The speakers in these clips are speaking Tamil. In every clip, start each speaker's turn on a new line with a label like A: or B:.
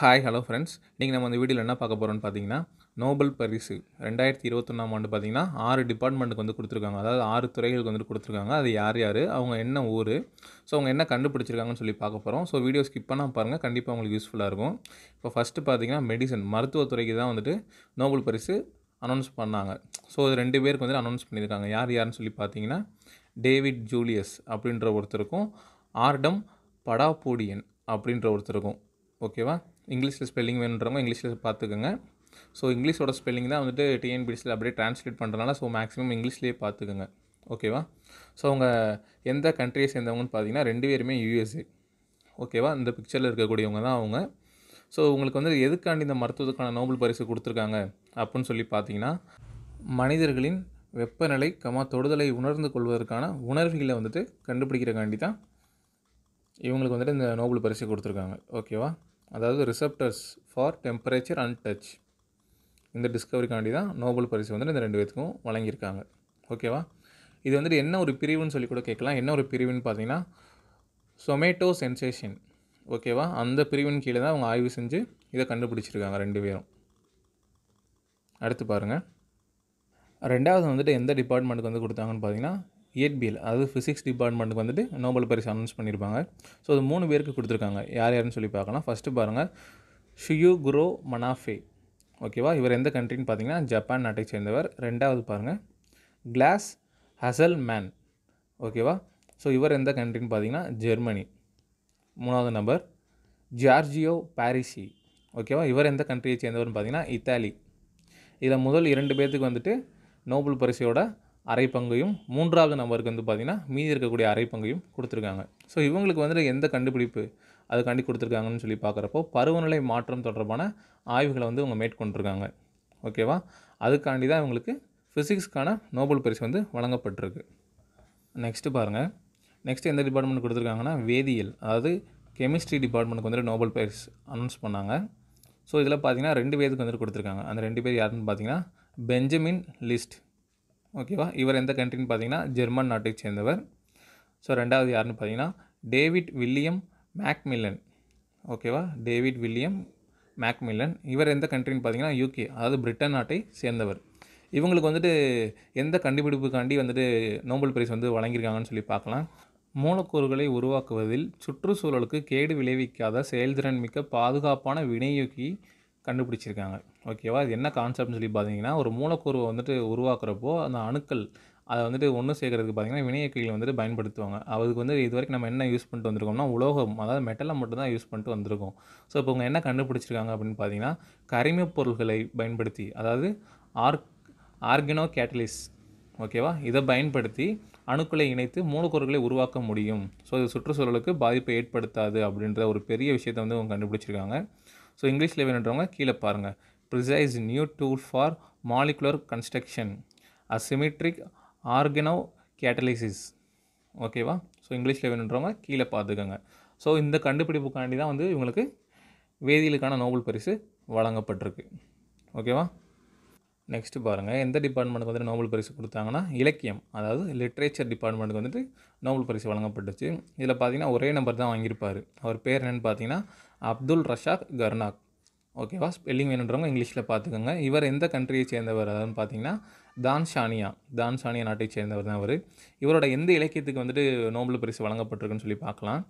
A: ஹாய் ஹலோ ஃப்ரெண்ட்ஸ் நீங்கள் நம்ம அந்த வீடியோவில் என்ன பார்க்க போகிறோம்னு பார்த்தீங்கன்னா நோபல் பரிசு ரெண்டாயிரத்தி இருபத்தொன்னாம் ஆண்டு பார்த்தீங்கன்னா ஆறு டிபார்ட்மெண்ட்டுக்கு வந்து கொடுத்துருக்காங்க அதாவது ஆறு துறைகளுக்கு வந்து கொடுத்துருக்காங்க அது யார் யார் அவங்க என்ன ஊர் ஸோ அவங்க என்ன கண்டுபிடிச்சிருக்காங்கன்னு சொல்லி பார்க்க போகிறோம் ஸோ வீடியோ ஸ்கிப் பண்ணால் பாருங்கள் கண்டிப்பாக உங்களுக்கு யூஸ்ஃபுல்லாக இருக்கும் இப்போ ஃபஸ்ட்டு பார்த்தீங்கன்னா மெடிசன் மருத்துவத்துறைக்கு தான் வந்துட்டு நோபல் பரிசு அனௌன்ஸ் பண்ணாங்க ஸோ இது ரெண்டு பேருக்கு வந்துட்டு அனௌன்ஸ் பண்ணியிருக்காங்க யார் யாருன்னு சொல்லி பார்த்தீங்கன்னா டேவிட் ஜூலியஸ் அப்படின்ற ஒருத்தருக்கும் ஆர்டம் படாபூடியன் அப்படின்ற ஒருத்தருக்கும் ஓகேவா இங்கிலீஷில் ஸ்பெல்லிங் வேணுன்றவங்க இங்கிலீஷில் பார்த்துக்கோங்க ஸோ இங்கிலீஷோட ஸ்பெல்லிங் தான் வந்துட்டு டிஎன்பிடிசியில் அப்படியே ட்ரான்ஸ்லேட் பண்ணுறதுனால ஸோ மேக்ஸிமம் இங்கிலீஷ்லேயே பார்த்துக்கோங்க ஓகேவா ஸோ அவங்க எந்த கண்ட்ரியை சேர்ந்தவங்கன்னு பார்த்தீங்கன்னா ரெண்டு பேருமே யூஎஸ்ஏ ஓகேவா இந்த பிக்சரில் இருக்கக்கூடியவங்க தான் அவங்க ஸோ உங்களுக்கு வந்து எதுக்காண்டி இந்த மருத்துவத்துக்கான நோபல் பரிசு கொடுத்துருக்காங்க அப்புடின்னு சொல்லி பார்த்தீங்கன்னா மனிதர்களின் வெப்பநிலை கமா தொடுதலை உணர்ந்து கொள்வதற்கான உணர்வுகளை வந்துட்டு கண்டுபிடிக்கிறக்காண்டி தான் இவங்களுக்கு வந்துட்டு இந்த நோபல் பரிசு கொடுத்துருக்காங்க ஓகேவா அதாவது receptors for temperature and touch இந்த டிஸ்கவரிக்காண்டி தான் நோபல் பரிசு வந்துட்டு இந்த ரெண்டு பேத்துக்கும் வழங்கியிருக்காங்க ஓகேவா இது வந்துட்டு என்ன ஒரு பிரிவுன்னு சொல்லி கூட கேட்கலாம் என்ன ஒரு பிரிவுன்னு பார்த்தீங்கன்னா சொமேட்டோ சென்சேஷன் ஓகேவா அந்த பிரிவின் கீழே தான் அவங்க ஆய்வு செஞ்சு இதை கண்டுபிடிச்சிருக்காங்க ரெண்டு பேரும் அடுத்து பாருங்கள் ரெண்டாவது வந்துட்டு எந்த டிபார்ட்மெண்ட்டுக்கு வந்து கொடுத்தாங்கன்னு பார்த்தீங்கன்னா இயற்பியல் அதாவது ஃபிசிக்ஸ் டிபார்ட்மெண்ட்டுக்கு வந்துட்டு நோபல் பரிசு அனௌன்ஸ் பண்ணியிருப்பாங்க ஸோ அது மூணு பேருக்கு கொடுத்துருக்காங்க யார் யாருன்னு சொல்லி பார்க்கலாம் ஃபஸ்ட்டு பாருங்கள் ஷியூ குரோ மனாஃபே ஓகேவா இவர் எந்த கண்ட்ரின்னு பார்த்தீங்கன்னா ஜப்பான் நாட்டை சேர்ந்தவர் ரெண்டாவது பாருங்கள் கிளாஸ் ஹசல் மேன் ஓகேவா ஸோ இவர் எந்த கண்ட்ரின்னு பார்த்தீங்கன்னா ஜெர்மனி மூணாவது நம்பர் ஜார்ஜியோ பாரிசி ஓகேவா இவர் எந்த கண்ட்ரியை சேர்ந்தவர்னு பார்த்தீங்கன்னா இத்தாலி இதில் முதல் இரண்டு பேர்த்துக்கு வந்துட்டு நோபல் பரிசையோட அரை பங்கையும் மூன்றாவது நபருக்கு வந்து பார்த்திங்கன்னா மீதி இருக்கக்கூடிய அரை பங்கையும் கொடுத்துருக்காங்க ஸோ இவங்களுக்கு வந்துட்டு எந்த கண்டுபிடிப்பு அதுக்காண்டி கொடுத்துருக்காங்கன்னு சொல்லி பார்க்குறப்போ பருவநிலை மாற்றம் தொடர்பான ஆய்வுகளை வந்து இவங்க மேற்கொண்டிருக்காங்க ஓகேவா அதுக்காண்டி தான் இவங்களுக்கு ஃபிசிக்ஸ்க்கான நோபல் பரிசு வந்து வழங்கப்பட்டிருக்கு நெக்ஸ்ட்டு பாருங்கள் நெக்ஸ்ட் எந்த டிபார்ட்மெண்ட் கொடுத்துருக்காங்கன்னா வேதியியல் அதாவது கெமிஸ்ட்ரி டிபார்ட்மெண்ட்டுக்கு வந்துட்டு நோபல் பரிசு அனௌன்ஸ் பண்ணாங்க ஸோ இதில் பார்த்திங்கன்னா ரெண்டு பேருக்கு வந்துட்டு கொடுத்துருக்காங்க அந்த ரெண்டு பேர் யாருன்னு பார்த்தீங்கன்னா பெஞ்சமின் லிஸ்ட் ஓகேவா இவர் எந்த கண்ட்ரின்னு பார்த்தீங்கன்னா ஜெர்மன் நாட்டை சேர்ந்தவர் ஸோ ரெண்டாவது யாருன்னு பார்த்தீங்கன்னா டேவிட் வில்லியம் மேக்மில்லன் ஓகேவா டேவிட் வில்லியம் மேக்மில்லன் இவர் எந்த கண்ட்ரின்னு பார்த்தீங்கன்னா யூகே அதாவது பிரிட்டன் நாட்டை சேர்ந்தவர் இவங்களுக்கு வந்துட்டு எந்த கண்டுபிடிப்புக்காண்டி வந்துட்டு நோபல் பிரைஸ் வந்து வழங்கியிருக்காங்கன்னு சொல்லி பார்க்கலாம் மூலக்கூறுகளை உருவாக்குவதில் சுற்றுச்சூழலுக்கு கேடு விளைவிக்காத செயல்திறன் மிக்க பாதுகாப்பான வினையூக்கி கண்டுபிடிச்சிருக்காங்க ஓகேவா அது என்ன கான்செப்ட்னு சொல்லி பார்த்தீங்கன்னா ஒரு மூலக்கூறுவை வந்துட்டு உருவாக்குறப்போ அந்த அணுக்கள் அதை வந்துட்டு ஒன்று சேர்க்கறதுக்கு பார்த்திங்கன்னா வினையக்கைகள் வந்துட்டு பயன்படுத்துவாங்க அதுக்கு வந்து இது வரைக்கும் நம்ம என்ன யூஸ் பண்ணிட்டு வந்திருக்கோம்னா உலோகம் அதாவது மெட்டலை மட்டும்தான் யூஸ் பண்ணிட்டு வந்திருக்கோம் ஸோ இப்போ உங்கள் என்ன கண்டுபிடிச்சிருக்காங்க அப்படின்னு பார்த்தீங்கன்னா கரிம பொருள்களை பயன்படுத்தி அதாவது ஆர்க் ஆர்கனோ கேட்டலிஸ் ஓகேவா இதை பயன்படுத்தி அணுக்களை இணைத்து மூலக்கூறுகளை உருவாக்க முடியும் ஸோ இது சுற்றுச்சூழலுக்கு பாதிப்பை ஏற்படுத்தாது அப்படின்ற ஒரு பெரிய விஷயத்தை வந்து அவங்க கண்டுபிடிச்சிருக்காங்க ஸோ இங்கிலீஷில் வேணுன்றவங்க கீழே பாருங்கள் precise new tool for molecular construction asymmetric organocatalysis ஓகேவா ஸோ இங்கிலீஷில் வேணுன்றவங்க கீழே பார்த்துக்கோங்க ஸோ இந்த கண்டுபிடிப்புக்காண்டி தான் வந்து இவங்களுக்கு வேதியிலுக்கான நோபல் பரிசு வழங்கப்பட்டிருக்கு ஓகேவா நெக்ஸ்ட்டு பாருங்கள் எந்த டிபார்ட்மெண்ட்டுக்கு வந்துட்டு நோபல் பரிசு கொடுத்தாங்கன்னா இலக்கியம் அதாவது லிட்ரேச்சர் டிபார்ட்மெண்ட்டுக்கு வந்துட்டு நோபல் பரிசு வழங்கப்பட்டுச்சு இதில் பார்த்தீங்கன்னா ஒரே நம்பர் தான் வாங்கியிருப்பார் அவர் பேர் என்னென்னு பார்த்தீங்கன்னா அப்துல் ரஷாக் கர்னாக் ஓகேவா ஸ்பெல்லிங் வேணுன்றவங்க இங்கிலீஷில் பார்த்துக்கோங்க இவர் எந்த கண்ட்ரியை சேர்ந்தவர் அதான்னு பார்த்தீங்கன்னா தான்ஷானியா தான்ஷானியா நாட்டை சேர்ந்தவர் தான் அவர் இவரோட எந்த இலக்கியத்துக்கு வந்துட்டு நோபல் பரிசு வழங்கப்பட்டிருக்குன்னு சொல்லி பார்க்கலாம்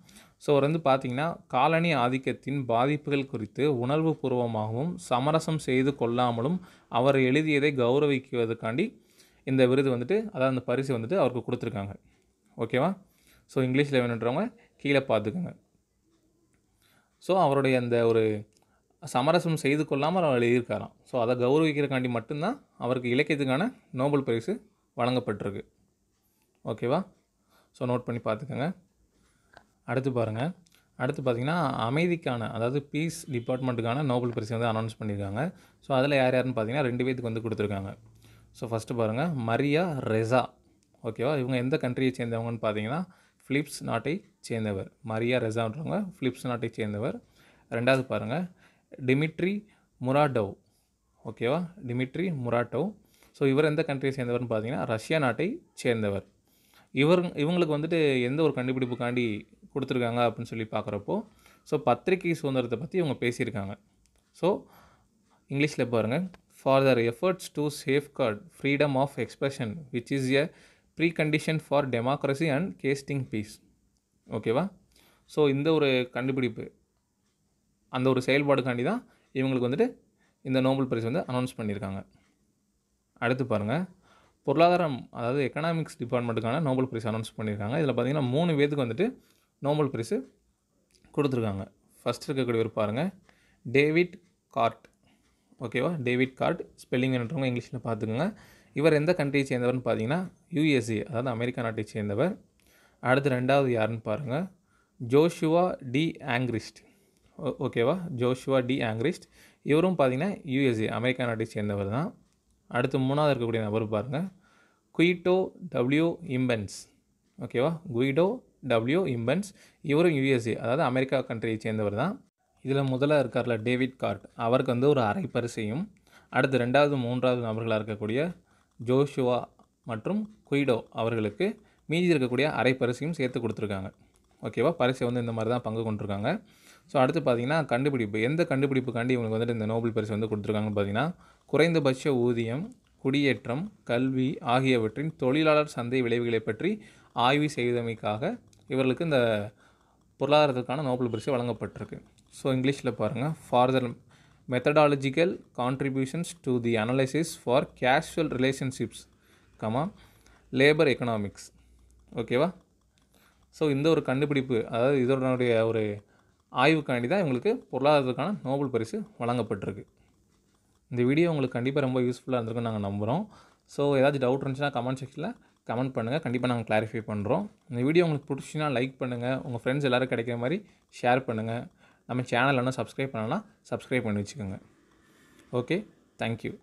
A: ஸோ அவர் வந்து பார்த்திங்கன்னா காலனி ஆதிக்கத்தின் பாதிப்புகள் குறித்து உணர்வு பூர்வமாகவும் சமரசம் செய்து கொள்ளாமலும் அவர் எழுதியதை கௌரவிக்குவதற்காண்டி இந்த விருது வந்துட்டு அதாவது அந்த பரிசு வந்துட்டு அவருக்கு கொடுத்துருக்காங்க ஓகேவா ஸோ இங்கிலீஷில் வேணுன்றவங்க கீழே பார்த்துக்கோங்க ஸோ அவருடைய அந்த ஒரு சமரசம் செய்து கொள்ளாமல் அவர் எழுதியிருக்காராம் ஸோ அதை கௌரவிக்கிறக்காண்டி மட்டும்தான் அவருக்கு இலக்கியத்துக்கான நோபல் பரிசு வழங்கப்பட்டிருக்கு ஓகேவா ஸோ நோட் பண்ணி பார்த்துக்கோங்க அடுத்து பாருங்கள் அடுத்து பார்த்திங்கன்னா அமைதிக்கான அதாவது பீஸ் டிபார்ட்மெண்ட்டுக்கான நோபல் பரிசு வந்து அனௌன்ஸ் பண்ணியிருக்காங்க ஸோ அதில் யார் யாருன்னு பார்த்தீங்கன்னா ரெண்டு பேத்துக்கு வந்து கொடுத்துருக்காங்க ஸோ ஃபஸ்ட்டு பாருங்கள் மரியா ரெசா ஓகேவா இவங்க எந்த கண்ட்ரியை சேர்ந்தவங்கன்னு பார்த்தீங்கன்னா ஃபிலிப்ஸ் நாட்டை சேர்ந்தவர் மரியா ரெசான்றவங்க ஃபிலிப்ஸ் நாட்டை சேர்ந்தவர் ரெண்டாவது பாருங்கள் டிமிட்ரி முராடோவ் ஓகேவா டிமிட்ரி முராட்டவ் ஸோ இவர் எந்த கண்ட்ரியை சேர்ந்தவர்னு பார்த்தீங்கன்னா ரஷ்யா நாட்டை சேர்ந்தவர் இவர் இவங்களுக்கு வந்துட்டு எந்த ஒரு கண்டுபிடிப்புக்காண்டி கொடுத்துருக்காங்க அப்படின்னு சொல்லி பார்க்குறப்போ ஸோ பத்திரிகை சுதந்திரத்தை பற்றி இவங்க பேசியிருக்காங்க ஸோ இங்கிலீஷில் பாருங்கள் for their efforts to safeguard freedom of expression which is a precondition for democracy and lasting peace ஓகேவா ஸோ இந்த ஒரு கண்டுபிடிப்பு அந்த ஒரு செயல்பாடுக்காண்டி தான் இவங்களுக்கு வந்துட்டு இந்த நோபல் பரிசு வந்து அனௌன்ஸ் பண்ணியிருக்காங்க அடுத்து பாருங்கள் பொருளாதாரம் அதாவது எக்கனாமிக்ஸ் டிபார்ட்மெண்ட்டுக்கான நோபல் பரிசு அனௌன்ஸ் பண்ணியிருக்காங்க இதில் பார்த்திங்கன்னா மூணு பேருக்கு வந்துட்டு நோபல் பரிசு கொடுத்துருக்காங்க ஃபஸ்ட் இருக்கக்கூடியவர் பாருங்கள் டேவிட் கார்ட் ஓகேவா டேவிட் கார்ட் ஸ்பெல்லிங் என்னன்றவங்க இங்கிலீஷில் பார்த்துக்கோங்க இவர் எந்த கண்ட்ரியை சேர்ந்தவர்னு பார்த்தீங்கன்னா யூஎஸ்ஏ அதாவது அமெரிக்கா நாட்டை சேர்ந்தவர் அடுத்து ரெண்டாவது யாருன்னு பாருங்கள் ஜோஷுவா டி ஆங்கிரிஸ்ட் ஓகேவா ஜோஷுவா டி ஆங்கிரிஸ்ட் இவரும் பார்த்திங்கன்னா யூஎஸ்ஏ அமெரிக்கா நாட்டை சேர்ந்தவர் தான் அடுத்து மூணாவது இருக்கக்கூடிய நபர் பாருங்கள் குயிட்டோ டபிள்யூ இம்பன்ஸ் ஓகேவா குயிடோ டபிள்யூ இம்பன்ஸ் இவரும் யுஎஸ்ஏ அதாவது அமெரிக்கா கண்ட்ரியை சேர்ந்தவர் தான் இதில் முதலாக இருக்கார்ல டேவிட் கார்ட் அவருக்கு வந்து ஒரு அரைப்பரிசையும் அடுத்து ரெண்டாவது மூன்றாவது நபர்களாக இருக்கக்கூடிய ஜோஷுவா மற்றும் குயிடோ அவர்களுக்கு மீதி இருக்கக்கூடிய அரை பரிசையும் சேர்த்து கொடுத்துருக்காங்க ஓகேவா பரிசை வந்து இந்த மாதிரி தான் பங்கு கொண்டிருக்காங்க ஸோ அடுத்து பார்த்திங்கன்னா கண்டுபிடிப்பு எந்த கண்டுபிடிப்புக்காண்டி இவங்களுக்கு வந்துட்டு இந்த நோபல் பரிசு வந்து கொடுத்துருக்காங்கன்னு பார்த்திங்கன்னா குறைந்தபட்ச ஊதியம் குடியேற்றம் கல்வி ஆகியவற்றின் தொழிலாளர் சந்தை விளைவுகளை பற்றி ஆய்வு செய்தமைக்காக இவர்களுக்கு இந்த பொருளாதாரத்துக்கான நோபல் பரிசு வழங்கப்பட்டிருக்கு ஸோ இங்கிலீஷில் பாருங்கள் further methodological contributions to the analysis for causal relationships comma labour economics ஓகேவா ஸோ இந்த ஒரு கண்டுபிடிப்பு அதாவது இதனுடைய ஒரு ஆய்வுக்காண்டி தான் உங்களுக்கு பொருளாதாரத்துக்கான நோபல் பரிசு வழங்கப்பட்டிருக்கு இந்த வீடியோ உங்களுக்கு கண்டிப்பாக ரொம்ப யூஸ்ஃபுல்லாக இருந்திருக்குன்னு நாங்கள் நம்புகிறோம் ஸோ ஏதாச்சும் டவுட் இருந்துச்சுன்னா கமெண்ட் செக்ஷனில் கமெண்ட் பண்ணுங்கள் கண்டிப்பாக நாங்கள் கிளாரிஃபை பண்ணுறோம் இந்த வீடியோ உங்களுக்கு பிடிச்சின்னா லைக் பண்ணுங்கள் உங்கள் ஃப்ரெண்ட்ஸ் எல்லோரும் கிடைக்கிற மாதிரி ஷேர் பண்ணுங்கள் நம்ம சேனல் இன்னும் சப்ஸ்கிரைப் பண்ணலாம் சப்ஸ்கிரைப் பண்ணி வச்சுக்கோங்க ஓகே தேங்க்யூ